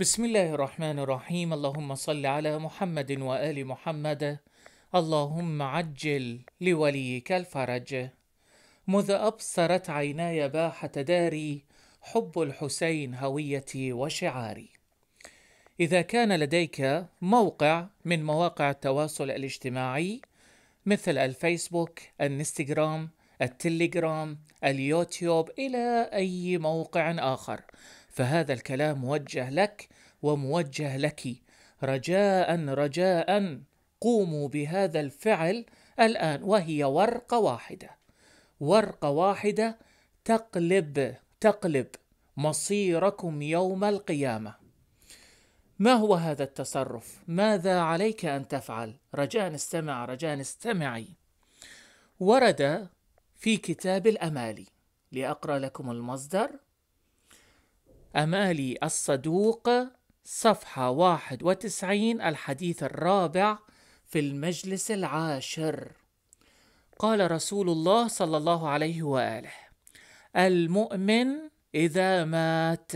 بسم الله الرحمن الرحيم اللهم صل على محمد وآل محمد اللهم عجل لوليك الفرج مذ أبصرت عيناي باحة داري حب الحسين هويتي وشعاري إذا كان لديك موقع من مواقع التواصل الاجتماعي مثل الفيسبوك، الانستغرام، التليجرام، اليوتيوب إلى أي موقع آخر فهذا الكلام موجه لك وموجه لك رجاء رجاء قوموا بهذا الفعل الان وهي ورقه واحده ورقه واحده تقلب تقلب مصيركم يوم القيامه ما هو هذا التصرف ماذا عليك ان تفعل رجاء استمع رجاء استمعي ورد في كتاب الامالي لاقرا لكم المصدر أمالي الصدوق صفحة 91 الحديث الرابع في المجلس العاشر قال رسول الله صلى الله عليه وآله المؤمن إذا مات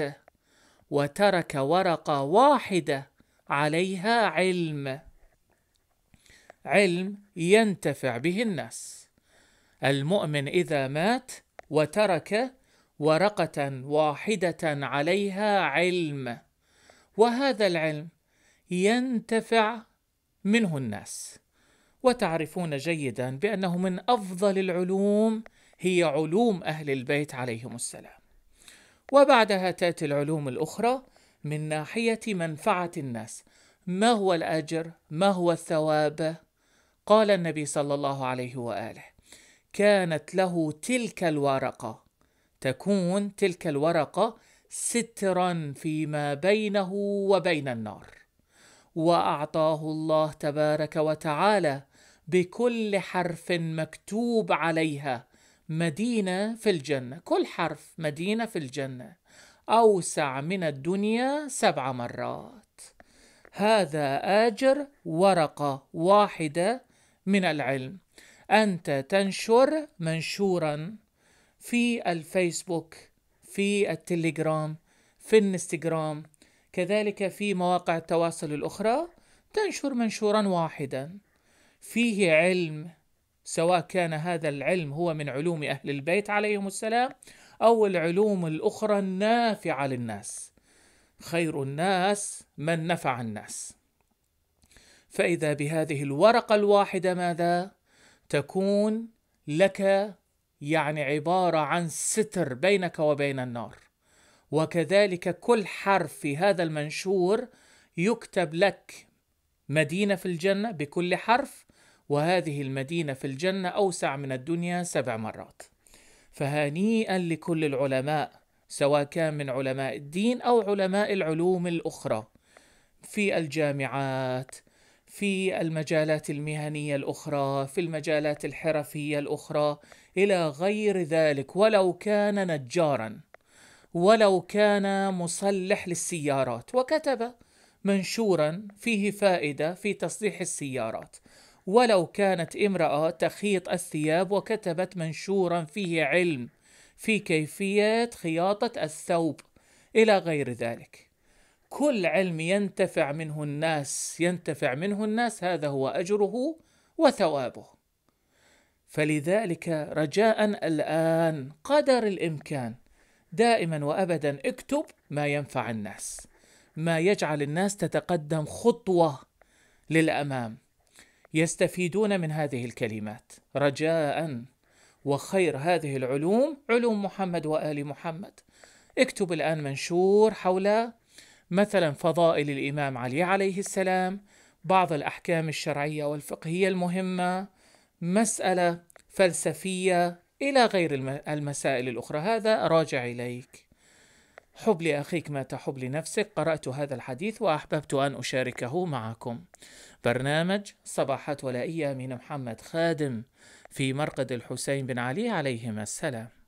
وترك ورقة واحدة عليها علم علم ينتفع به الناس المؤمن إذا مات وترك ورقه واحده عليها علم وهذا العلم ينتفع منه الناس وتعرفون جيدا بانه من افضل العلوم هي علوم اهل البيت عليهم السلام وبعدها تاتي العلوم الاخرى من ناحيه منفعه الناس ما هو الاجر ما هو الثواب قال النبي صلى الله عليه واله كانت له تلك الورقه تكون تلك الورقة سترا فيما بينه وبين النار وأعطاه الله تبارك وتعالى بكل حرف مكتوب عليها مدينة في الجنة كل حرف مدينة في الجنة أوسع من الدنيا سبع مرات هذا آجر ورقة واحدة من العلم أنت تنشر منشورا في الفيسبوك في التليجرام في الانستجرام كذلك في مواقع التواصل الأخرى تنشر منشورا واحدا فيه علم سواء كان هذا العلم هو من علوم أهل البيت عليهم السلام أو العلوم الأخرى النافعة للناس خير الناس من نفع الناس فإذا بهذه الورقة الواحدة ماذا؟ تكون لك يعني عبارة عن ستر بينك وبين النار وكذلك كل حرف في هذا المنشور يكتب لك مدينة في الجنة بكل حرف وهذه المدينة في الجنة أوسع من الدنيا سبع مرات فهنيئا لكل العلماء سواء كان من علماء الدين أو علماء العلوم الأخرى في الجامعات في المجالات المهنيه الاخرى في المجالات الحرفيه الاخرى الى غير ذلك ولو كان نجارا ولو كان مصلح للسيارات وكتب منشورا فيه فائده في تصليح السيارات ولو كانت امراه تخيط الثياب وكتبت منشورا فيه علم في كيفيه خياطه الثوب الى غير ذلك كل علم ينتفع منه الناس ينتفع منه الناس هذا هو اجره وثوابه فلذلك رجاء الان قدر الامكان دائما وابدا اكتب ما ينفع الناس ما يجعل الناس تتقدم خطوه للامام يستفيدون من هذه الكلمات رجاء وخير هذه العلوم علوم محمد وال محمد اكتب الان منشور حول مثلا فضائل الإمام علي عليه السلام بعض الأحكام الشرعية والفقهية المهمة مسألة فلسفية إلى غير المسائل الأخرى هذا راجع إليك حب لأخيك ما تحب لنفسك قرأت هذا الحديث وأحببت أن أشاركه معكم برنامج صباحات ولائية من محمد خادم في مرقد الحسين بن علي عليهما السلام